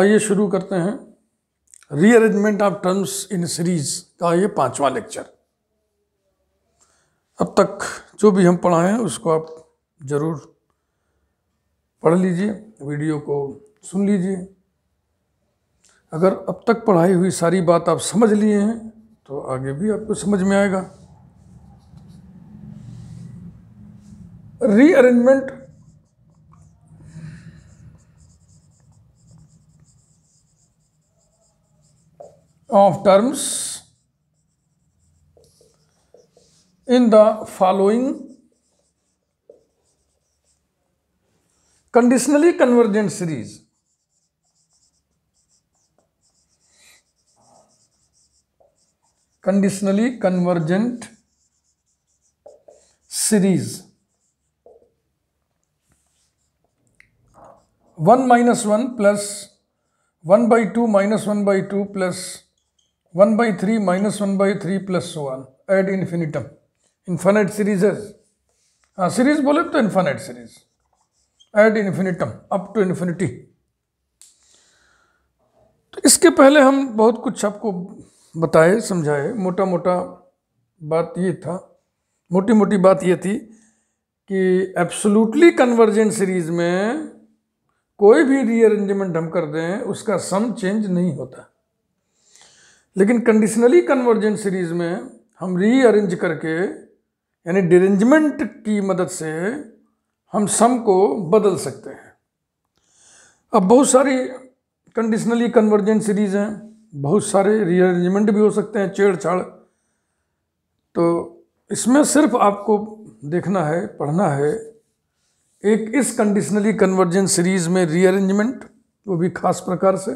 आइए शुरू करते हैं rearrangement of terms in series का ये पांचवा लेक्चर अब तक जो भी हम पढ़ाए हैं उसको आप ज़रूर पढ़ लीजिए वीडियो को सुन लीजिए अगर अब तक पढ़ाई हुई सारी बात आप समझ लिए हैं तो आगे भी आपको समझ में आएगा rearrangement of terms in the following conditionally convergent series. Conditionally convergent series 1 minus 1 plus 1 by 2 minus 1 by 2 plus one by three minus one by three plus one ad infinitum infinite series हाँ series बोले तो infinite series ad infinitum up to infinity तो इसके पहले हम बहुत कुछ आपको बताए समझाए मोटा मोटा बात ये था मोटी मोटी बात ये थी कि एब्सोल्युटली कन्वर्जेंट सीरीज में कोई भी रीअरेंजमेंट हम कर दें उसका सम चेंज नहीं होता लेकिन कंडीशनली कन्वर्जेंट सीरीज में हम रीअरेंज करके यानी डिरेंजमेंट की मदद से हम सम को बदल सकते हैं अब बहुत सारी कंडीशनली कन्वर्जेंट सीरीज हैं बहुत सारे रीअरेंजमेंट भी हो सकते हैं छेड़छाड़ तो इसमें सिर्फ आपको देखना है पढ़ना है एक इस कंडीशनली कन्वर्जेंट सीरीज में रीअरेंजमेंट वो भी खास प्रकार से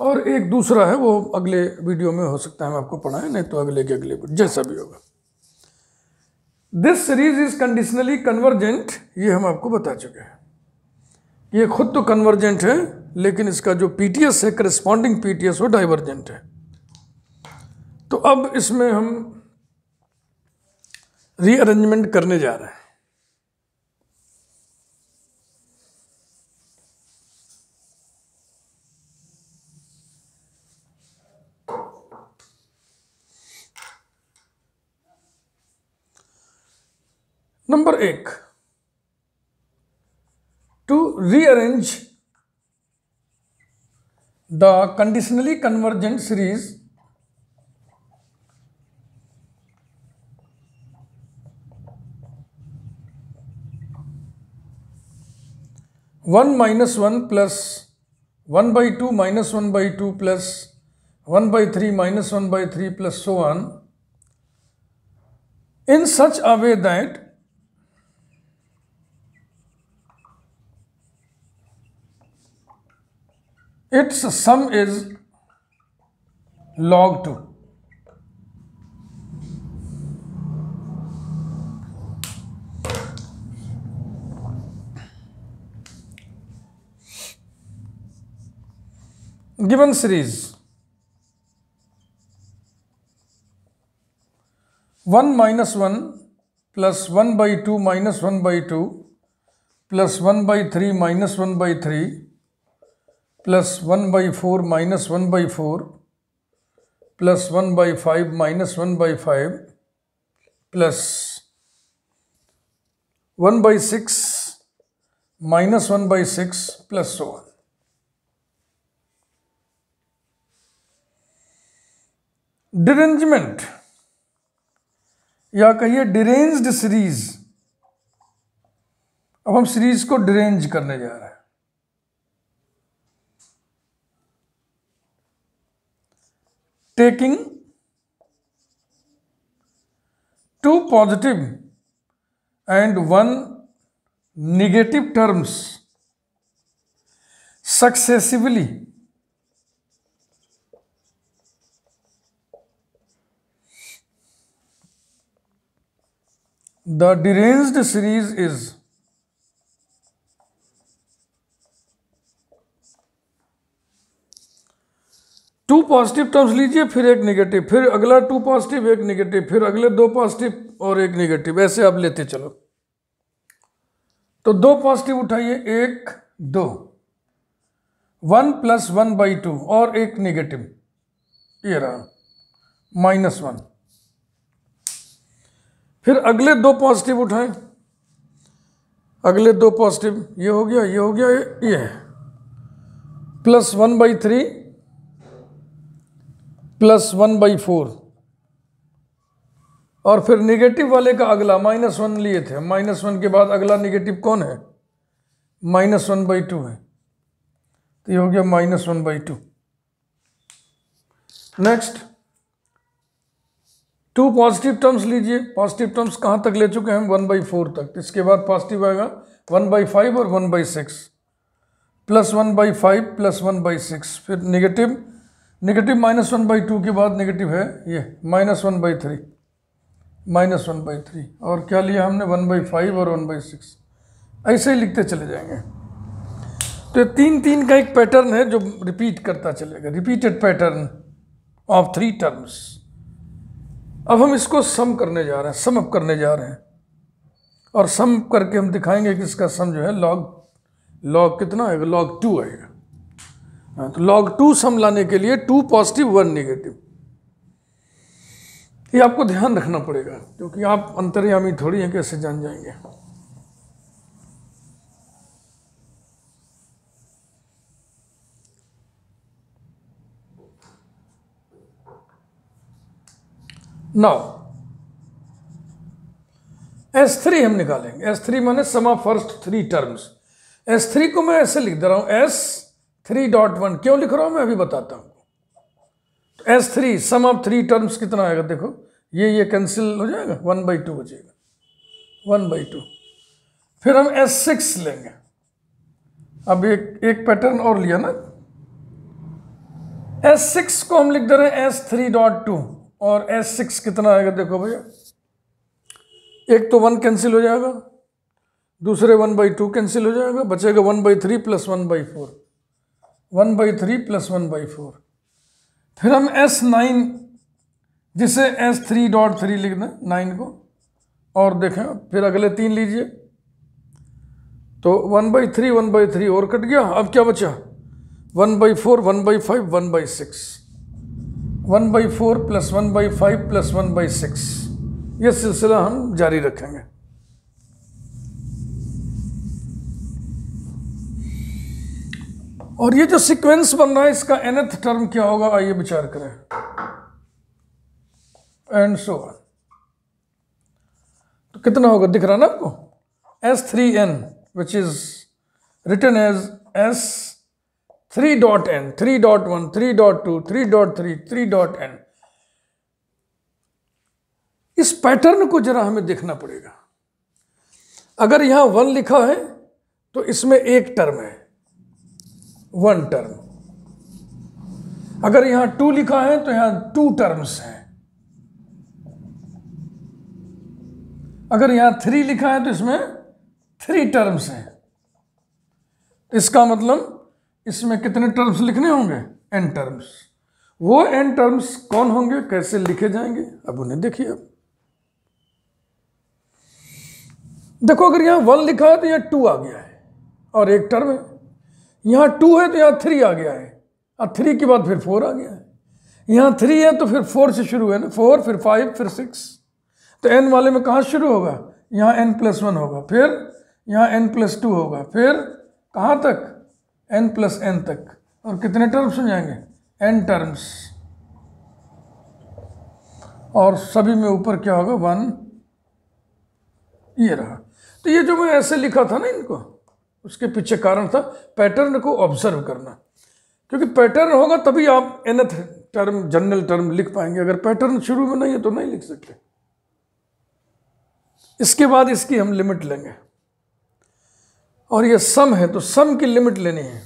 और एक दूसरा है वो अगले वीडियो में हो सकता है हम आपको पढ़ाएं नहीं तो अगले के अगले जैसा भी होगा this series is conditionally convergent ये हम आपको बता चुके हैं ये खुद तो कन्वर्जेंट है लेकिन इसका जो पीटीएस है करस्पॉन्डिंग पीटीएस वो डाइवर्जेंट है तो अब इसमें हम रीअरेंजमेंट करने जा रहे हैं Number 1. To rearrange the conditionally convergent series one minus one plus one by two minus one by two plus one by three minus one by three plus so on in such a way that its sum is log 2 given series 1 minus 1 plus 1 by 2 minus 1 by 2 plus 1 by 3 minus 1 by 3 plus one by four minus one by four plus one by five minus one by five plus one by six minus one by six plus so derangement या कहिए deranged series अब हम series को derange करने जा रहे हैं taking two positive and one negative terms successively the deranged series is two positive terms लीजिए फिर एक नेगेटिव फिर अगला टू पॉजिटिव एक नेगेटिव फिर अगले दो पॉजिटिव और एक नेगेटिव ऐसे आप लेते चलो तो दो पॉजिटिव उठाइए एक दो one plus one by two और एक नेगेटिव ये रहा माइनस वन फिर अगले दो पॉजिटिव उठाए अगले दो पॉजिटिव ये हो गया ये हो गया ये, ये। Plus one by three plus one by four और फिर निगेटिव वाले का अगला माइनस वन लिए थे माइनस वन के बाद अगला निगेटिव कौन है माइनस वन बाई टू है तो ये हो गया minus one by two next two positive terms लीजिए पॉजिटिव टर्म्स कहाँ तक ले चुके हैं वन बाई फोर तक इसके बाद पॉजिटिव आएगा वन बाई फाइव और one by six plus one by five plus one by six फिर negative negative minus one by two के बाद नेगेटिव है ये minus one by three minus one by three और क्या लिया हमने वन बाई फाइव और वन बाई सिक्स ऐसे ही लिखते चले जाएंगे तो ये तीन तीन का एक पैटर्न है जो रिपीट करता चलेगा repeated pattern of three terms अब हम इसको सम करने जा रहे हैं सम अप करने जा रहे हैं और सम करके हम दिखाएंगे कि इसका सम जो है लॉग लॉग कितना आएगा लॉग टू आएगा हाँ, तो लॉग टू सम लाने के लिए टू पॉजिटिव वन नेगेटिव ये आपको ध्यान रखना पड़ेगा क्योंकि आप अंतर्यामी थोड़ी हैं कैसे जान जाएंगे नाउ एस थ्री हम निकालेंगे एस थ्री माने समा first three terms S three को मैं ऐसे लिख दे रहा हूं एस थ्री डॉट वन क्यों लिख रहा हूँ मैं अभी बताता हूँ तो S three sum of three terms कितना आएगा देखो ये ये कैंसिल हो जाएगा वन बाई टू हो जाएगा वन बाई टू फिर हम एस सिक्स लेंगे अब एक एक पैटर्न और लिया ना एस सिक्स को हम लिख दे रहे हैं एस थ्री डॉट टू और एस सिक्स कितना आएगा देखो भैया एक तो वन कैंसिल हो जाएगा दूसरे वन बाई टू कैंसिल हो जाएगा बचेगा one by three plus one by four one by three plus one by four फिर हम एस नाइन जिसे एस थ्री डॉट थ्री लिख दें नाइन को और देखें फिर अगले तीन लीजिए तो one by three one by three और कट गया अब क्या बचा one by four one by five one by six one by four plus one by five plus one by six ये सिलसिला हम जारी रखेंगे और ये जो सीक्वेंस बन रहा है इसका एनथ टर्म क्या होगा आइए विचार करें एंड सो वन तो कितना होगा दिख रहा ना आपको S three N which is written as S three dot N three dot one three dot two three dot three three dot N इस पैटर्न को जरा हमें देखना पड़ेगा अगर यहां वन लिखा है तो इसमें एक टर्म है वन टर्म अगर यहां टू लिखा है तो यहां टू टर्म्स हैं अगर यहां थ्री लिखा है तो इसमें थ्री टर्म्स हैं इसका मतलब इसमें कितने टर्म्स लिखने होंगे एन टर्म्स वो एन टर्म्स कौन होंगे कैसे लिखे जाएंगे अब उन्हें देखिए अब देखो अगर यहां वन लिखा है तो यहां टू आ गया है और एक टर्म है यहाँ टू है तो यहाँ थ्री आ गया है और थ्री के बाद फिर फोर आ गया है यहाँ थ्री है तो फिर फोर से शुरू है ना फोर फिर फाइव फिर सिक्स तो एन वाले में कहाँ शुरू होगा यहाँ एन प्लस वन होगा फिर यहाँ एन प्लस टू होगा फिर कहाँ तक एन प्लस एन तक और कितने टर्म्स हो जाएंगे एन टर्म्स और सभी में ऊपर क्या होगा वन ये रहा तो ये जो मैं ऐसे लिखा था ना इनको उसके पीछे कारण था पैटर्न को ऑब्जर्व करना क्योंकि पैटर्न होगा तभी आप एनथ टर्म जनरल टर्म लिख पाएंगे अगर पैटर्न शुरू में नहीं है तो नहीं लिख सकते इसके बाद इसकी हम लिमिट लेंगे और ये सम है तो सम की लिमिट लेनी है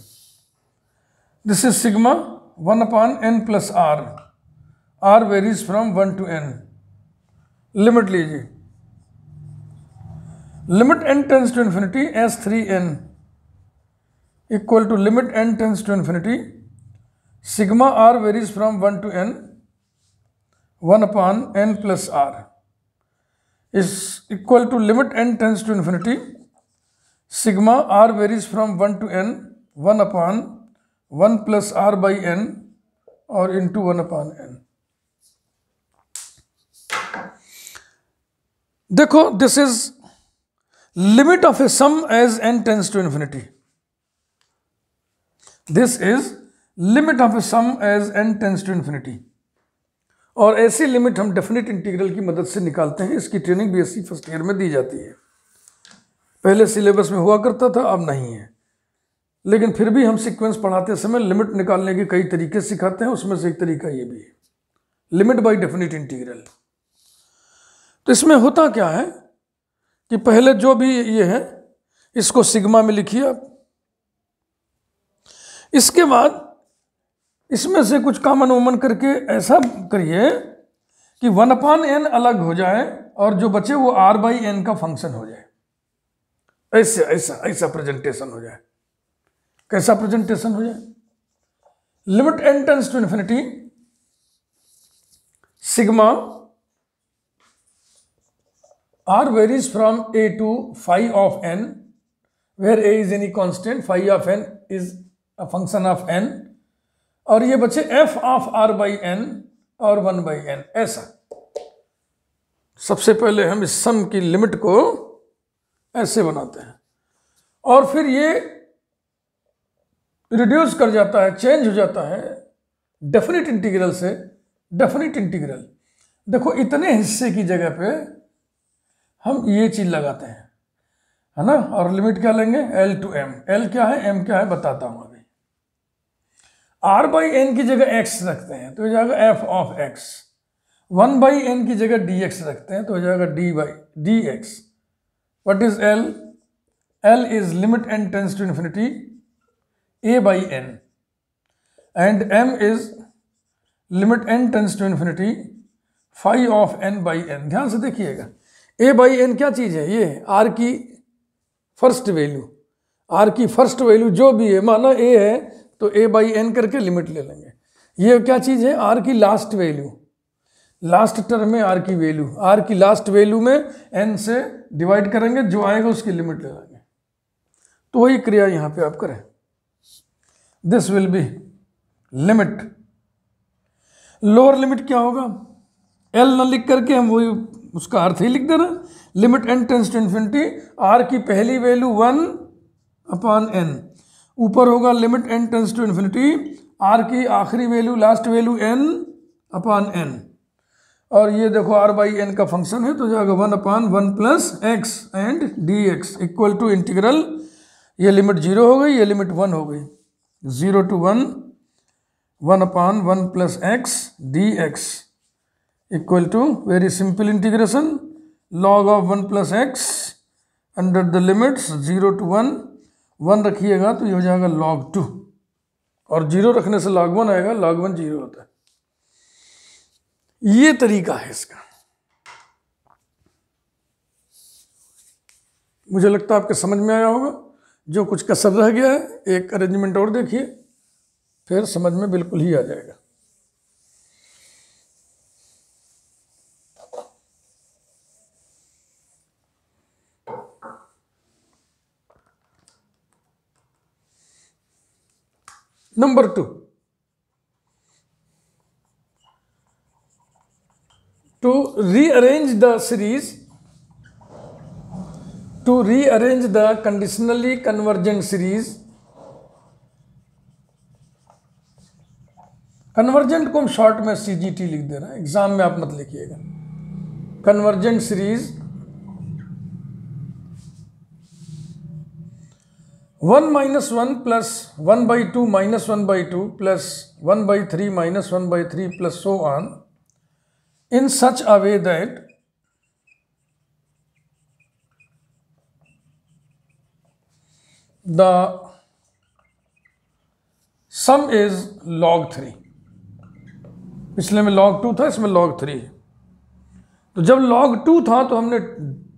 this is sigma one upon N plus are are varies from one to N limit लीजिए limit N tends to infinity S three N equal to limit n tends to infinity sigma r varies from 1 to n 1 upon n plus r is equal to limit n tends to infinity sigma r varies from 1 to n 1 upon 1 plus r by n or into 1 upon n. देखो this is limit of a sum as N tends to infinity this is limit of a sum as N tends to infinity और ऐसी limit हम definite integral की मदद से निकालते हैं इसकी training B S C first year में दी जाती है पहले सिलेबस में हुआ करता था अब नहीं है लेकिन फिर भी हम सीक्वेंस पढ़ाते समय लिमिट निकालने के कई तरीके सिखाते हैं उसमें से एक तरीका ये भी है लिमिट बाई डेफिनेट इंटीग्रल तो इसमें होता क्या है कि पहले जो भी ये है इसको सिग्मा में लिखिए आप इसके बाद इसमें से कुछ कामन वमन करके ऐसा करिए कि वन अपान एन अलग हो जाए और जो बचे वो आर बाई एन का फंक्शन हो जाए ऐसे ऐसा ऐसा प्रेजेंटेशन हो जाए कैसा प्रेजेंटेशन हो जाए limit N tends to infinity sigma r varies from a to five of n where a is any constant five of n is function of n और ये बचे f of r by n और one by n ऐसा सबसे पहले हम इस सम की लिमिट को ऐसे बनाते हैं और फिर ये रिड्यूस कर जाता है चेंज हो जाता है डेफिनेट इंटीग्रल से डेफिनेट इंटीग्रल देखो इतने हिस्से की जगह पे हम ये चीज़ लगाते हैं है ना और लिमिट क्या लेंगे एल टू एम एल क्या है एम क्या है बताता हूँ आर बाई एन की जगह एक्स रखते हैं तो हो जाएगा f of x one by n की जगह डी एक्स रखते हैं तो हो जाएगा d by d x what is l l is limit N tends to infinity a by n and m is limit N tends to infinity five of n by n ध्यान से देखिएगा ए by N क्या चीज़ है ये r की first value r की first value जो भी है माना ए है तो ए बाई एन करके लिमिट ले लेंगे ये क्या चीज़ है आर की लास्ट वैल्यू लास्ट टर्म में आर की वैल्यू आर की लास्ट वैल्यू में एन से डिवाइड करेंगे जो आएगा उसकी लिमिट ले लेंगे तो वही क्रिया यहाँ पे आप करें this will be limit lower limit क्या होगा एल न लिख करके हम वही उसका अर्थ ही लिख दे रहे limit N tends to infinity r की पहली वैल्यू वन अपॉन एन ऊपर होगा limit N tends to infinity r की आखिरी value last value n upon n और ये देखो आर बाई एन का फंक्शन है तो जाएगा one upon one plus x and d x equal to integral ये लिमिट जीरो हो गई ये लिमिट वन हो गई zero to one one upon one plus x d x equal to very simple integration log of one plus x under the limits zero to one one रखिएगा तो ये हो जाएगा लॉग टू और zero रखने से लॉग वन आएगा log one zero होता है ये तरीका है इसका मुझे लगता है आपके समझ में आया होगा जो कुछ कसर रह गया है एक अरेंजमेंट और देखिए फिर समझ में बिल्कुल ही आ जाएगा number two to rearrange the series to rearrange the conditionally convergent series convergent को हम शॉर्ट में सीजीटी लिख दे रहे हैं एग्जाम में आप मत लिखिएगा convergent series one minus one plus one by two minus one by two plus one by three minus one by three plus so on in such a way that the sum is log three पिछले में log to था इसमें log three है तो जब log to था तो हमने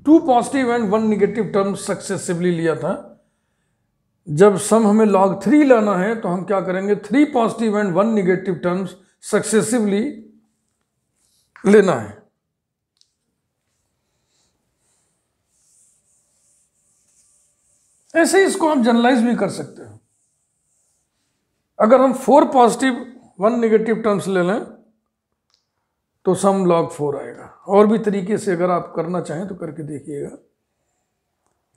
two positive and one negative term successively लिया था जब सम हमें लॉग थ्री लाना है तो हम क्या करेंगे three positive and one negative terms successively लेना है ऐसे इसको आप जनरलाइज भी कर सकते हैं अगर हम four positive one negative terms ले लें तो सम लॉग फोर आएगा और भी तरीके से अगर आप करना चाहें तो करके देखिएगा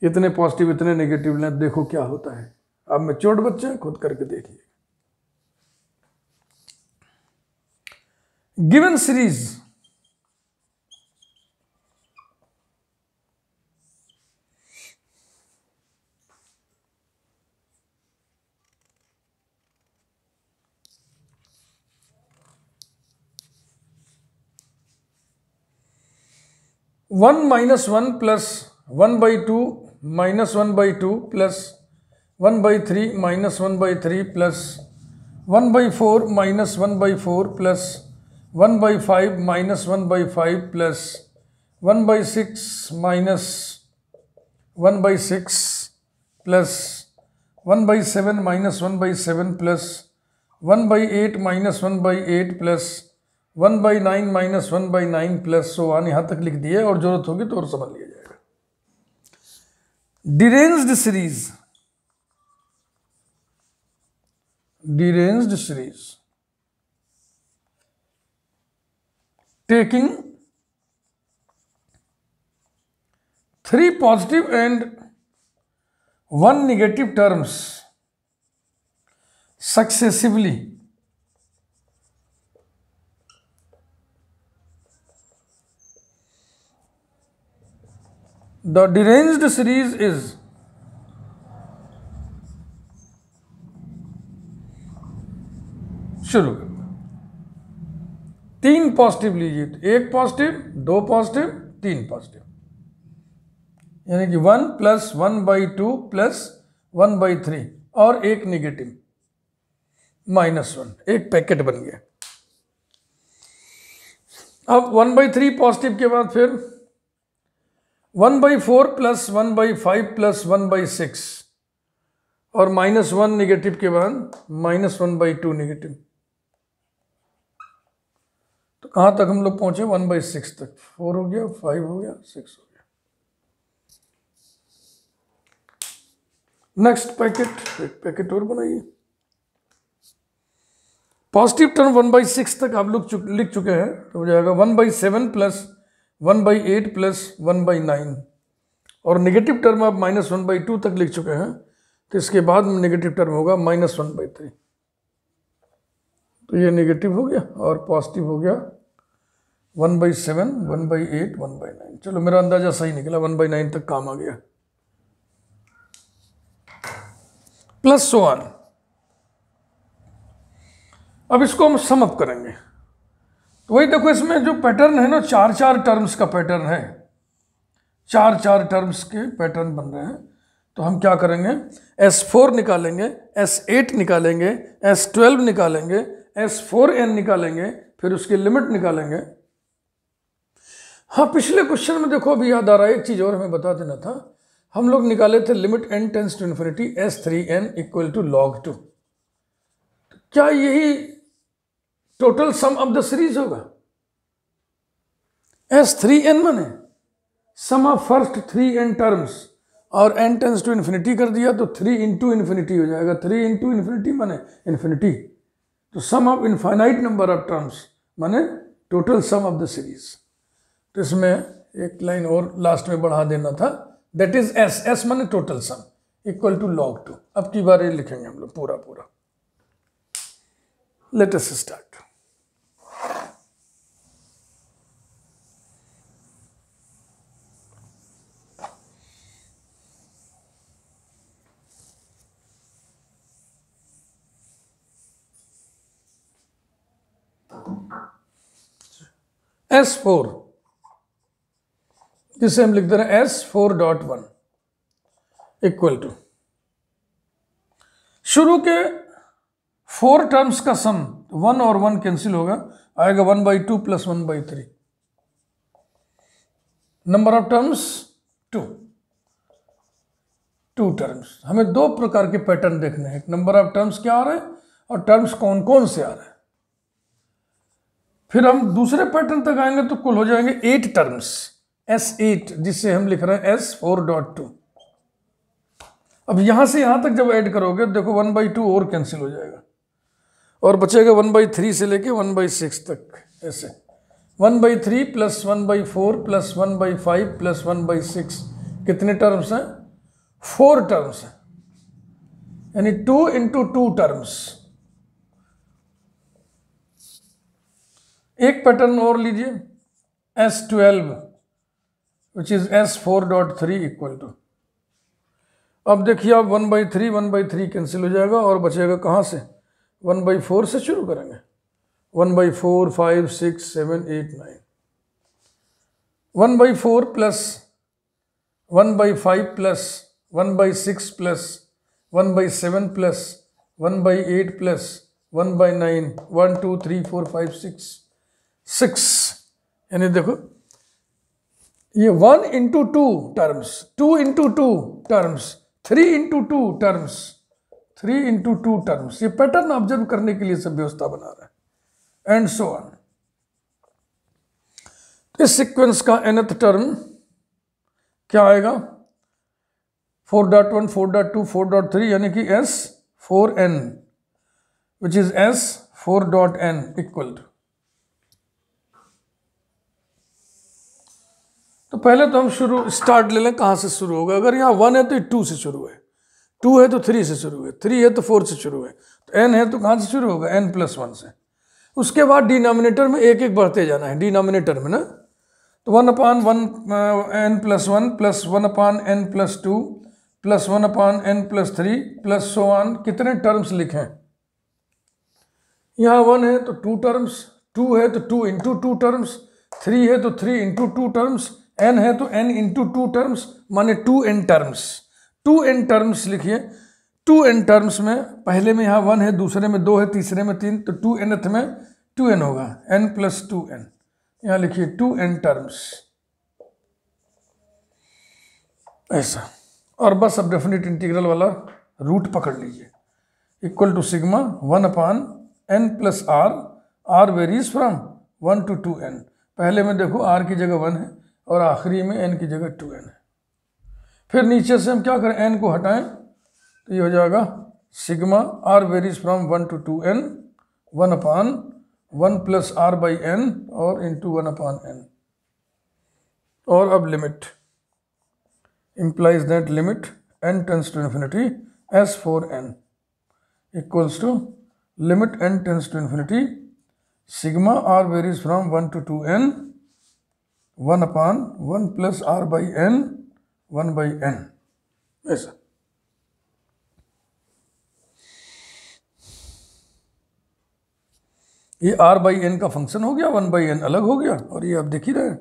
इतने पॉजिटिव इतने नेगेटिव लें देखो क्या होता है अब मैं चोट बच्चे हैं खुद करके देखिए given series one minus one plus one by two minus one by two plus one by three minus one by three plus one by four minus one by four plus one by five minus one by five plus one by six minus one by six plus one by seven minus one by seven plus one by eight minus one by eight plus one by nine minus one by nine plus so one यहाँ तक लिख दिए और ज़रूरत होगी तो और समझ लिया deranged series deranged series taking three positive and one negative terms successively the deranged series is शुरू कर तीन पॉजिटिव लीजिए तो एक पॉजिटिव दो पॉजिटिव तीन पॉजिटिव यानी कि one plus one by two plus one by three और एक निगेटिव माइनस वन एक पैकेट बन गया अब वन बाई थ्री पॉजिटिव के बाद फिर one by four plus one by five plus one by six और माइनस वन निगेटिव के बाद minus one by two negative तो कहाँ तक हम लोग पहुँचे वन बाई सिक्स तक फोर हो गया फाइव हो गया सिक्स हो गया नेक्स्ट पैकेट एक पैकेट और बनाइए positive term one by six तक आप लोग लिख चुके हैं तो हो जाएगा one by seven plus one by eight plus one by nine और नेगेटिव टर्म आप माइनस वन बाई टू तक लिख चुके हैं तो इसके बाद नेगेटिव टर्म होगा माइनस वन बाई थ्री तो ये नेगेटिव हो गया और पॉजिटिव हो गया one by seven one by eight one by nine चलो मेरा अंदाज़ा सही निकला वन बाई नाइन तक काम आ गया प्लस वन अब इसको हम सम अप करेंगे वही देखो इसमें जो पैटर्न है ना चार चार टर्म्स का पैटर्न है चार चार टर्म्स के पैटर्न बन रहे हैं तो हम क्या करेंगे एस फोर निकालेंगे एस एट निकालेंगे एस ट्वेल्व निकालेंगे एस फोर एन निकालेंगे फिर उसकी लिमिट निकालेंगे हाँ पिछले क्वेश्चन में देखो अभी याद आ रहा है एक चीज़ और हमें बता देना था हम लोग निकाले थे limit N tends to infinity S three n equal to log two क्या यही total sum of the series होगा एस थ्री एन मन है sum of first three n terms और एन टेंस टू इन्फिनिटी कर दिया तो थ्री इंटू इन्फिनिटी हो जाएगा थ्री इंटू इन्फिनिटी माने इन्फिनिटी तो sum of infinite number of terms माने total sum of the series तो इसमें एक लाइन और लास्ट में बढ़ा देना था दैट इज एस एस मैंने total sum equal to log two अब की बार ये लिखेंगे हम लोग पूरा पूरा लेटेस्ट स्टार्ट एस फोर जिसे हम लिख दे रहे हैं s four dot one equal to शुरू के फोर टर्म्स का सम वन और वन कैंसिल होगा आएगा one by two plus one by three number of terms two two terms हमें दो प्रकार के पैटर्न देखने हैं एक नंबर ऑफ टर्म्स क्या आ रहे हैं और टर्म्स कौन कौन से आ रहे हैं फिर हम दूसरे पैटर्न तक आएंगे तो कुल हो जाएंगे एट टर्म्स एस एट जिससे हम लिख रहे हैं एस फोर डॉट टू अब यहां से यहां तक जब ऐड करोगे देखो वन बाई टू और कैंसिल हो जाएगा और बचेगा वन बाई थ्री से लेके वन बाई सिक्स तक ऐसे one by three plus one by four plus one by five plus one by six कितने टर्म्स हैं फोर टर्म्स हैं यानी टू इंटू टू टर्म्स एक पैटर्न और लीजिए s twelve which is s four dot three equal to अब देखिए आप one by three one by three cancel हो जाएगा और बचेगा कहाँ से वन बाई फोर से शुरू करेंगे one by four five six seven eight nine one by four plus one by five plus one by six plus one by seven plus one by eight plus one by nine one two three four five six six यानी देखो ये one into two terms two into two terms three into two terms three into two terms ये pattern observe करने के लिए सब व्यवस्था बना रहा है एंड सो ऑन इस सीक्वेंस का एनथ टर्म क्या आएगा four dot one four dot two four dot three यानी कि s four n which is s four dot n equal to तो पहले तो हम शुरू स्टार्ट ले लें कहाँ से शुरू होगा अगर यहाँ वन है तो टू से शुरू है टू है तो थ्री से शुरू है थ्री है तो फोर से शुरू है तो एन है तो कहाँ से शुरू होगा एन प्लस वन से उसके बाद डिनोमिनेटर में एक एक बढ़ते जाना है डिनोमिनेटर में ना तो one upon one n plus one plus one upon n plus two plus one upon n plus three plus so one कितने टर्म्स लिखे हैं यहाँ वन है तो टू टर्म्स टू है तो two into two terms three है तो three into two terms n है तो एन इंटू टू टर्म्स माने two n terms two n terms लिखिए टू एन टर्म्स में पहले में यहाँ वन है दूसरे में दो है तीसरे में तीन तो टू एन में टू एन होगा एन प्लस टू एन यहाँ लिखिए टू एन टर्म्स ऐसा और बस अब डेफिनेट इंटीग्रल वाला रूट पकड़ लीजिए equal to sigma one upon n plus are are varies from one to two n पहले में देखो आर की जगह वन है और आखिरी में एन की जगह टू एन है फिर नीचे से हम क्या करें एन को हटाएं तो ये हो जाएगा sigma r varies from one to two n one upon one plus r by n और इंटू वन अपान एन और अब limit that limit N tends to infinity s four n equals to limit N tends to infinity sigma r varies from one to two n one upon one plus r by n one by n ऐसा ये r by N का function हो गया one by N अलग हो गया और ये आप देख ही रहे हैं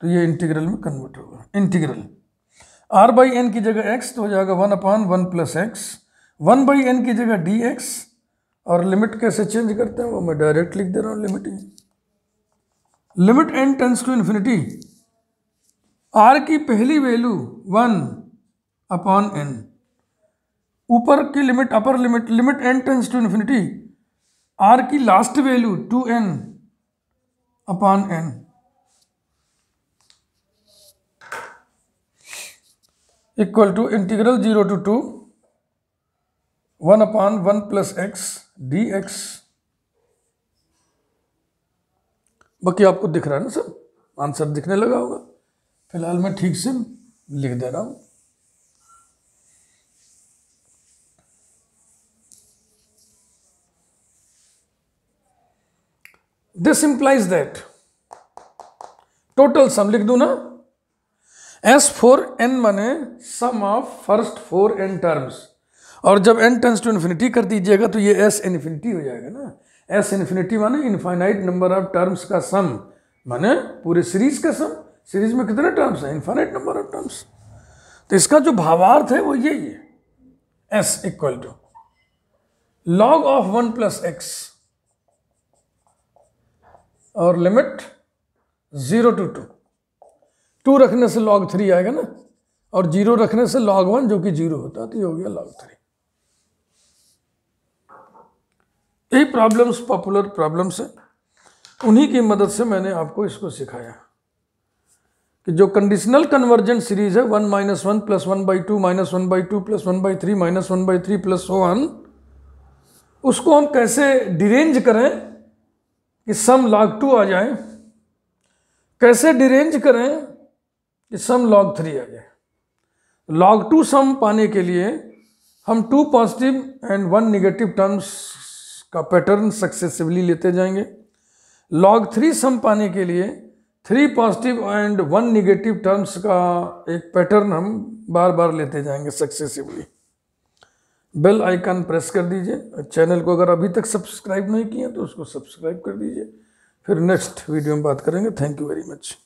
तो ये इंटीग्रल में कन्वर्ट होगा इंटीग्रल आर बाई एन की जगह एक्स तो हो जाएगा one upon one plus x one by n की जगह डी एक्स और लिमिट कैसे चेंज करते हैं वो मैं डायरेक्ट लिख दे रहा हूँ limit limit N tends to infinity r की पहली वैल्यू वन अपॉन एन ऊपर की limit upper limit limit N tends to infinity r की last value two n upon n equal to integral zero to two one upon one plus x d x बाकी आपको दिख रहा है ना sir answer दिखने लगा होगा फिलहाल मैं ठीक से लिख दे रहा हूँ this implies that total sum लिख दू ना एस फोर एन माने sum of first four n terms और जब एन टर्म्स टू इन्फिनिटी कर दीजिएगा तो ये एस इन्फिनिटी हो जाएगा ना एस इन्फिनिटी माने इन्फाइनाइट नंबर ऑफ टर्म्स का सम माने पूरे सीरीज का सम सीरीज में कितने टर्म्स हैं इन्फाइनाइट नंबर ऑफ टर्म्स तो इसका जो भावार्थ है वो यही है S equal to log of one plus X और limit zero to two two रखने से लॉग थ्री आएगा ना और जीरो रखने से लॉग वन जो कि जीरो होता है तो ये हो गया लॉग थ्री यही प्रॉब्लम्स पॉपुलर प्रॉब्लम्स हैं उन्हीं की मदद से मैंने आपको इसको सिखाया कि जो कंडीशनल कन्वर्जेंट सीरीज है one minus one plus one by two minus one by two plus one by three minus one by three plus one उसको हम कैसे डिरेंज करें कि सम लॉग टू आ जाए कैसे डिरेंज करें कि सम लॉग थ्री आ जाए लॉग टू सम पाने के लिए हम two positive and one negative terms का पैटर्न सक्सेसिवली लेते जाएंगे लॉग थ्री सम पाने के लिए three positive and one negative terms का एक पैटर्न हम बार बार लेते जाएंगे सक्सेसिवली बेल आइकन प्रेस कर दीजिए चैनल को अगर अभी तक सब्सक्राइब नहीं किया तो उसको सब्सक्राइब कर दीजिए फिर नेक्स्ट वीडियो में बात करेंगे थैंक यू वेरी मच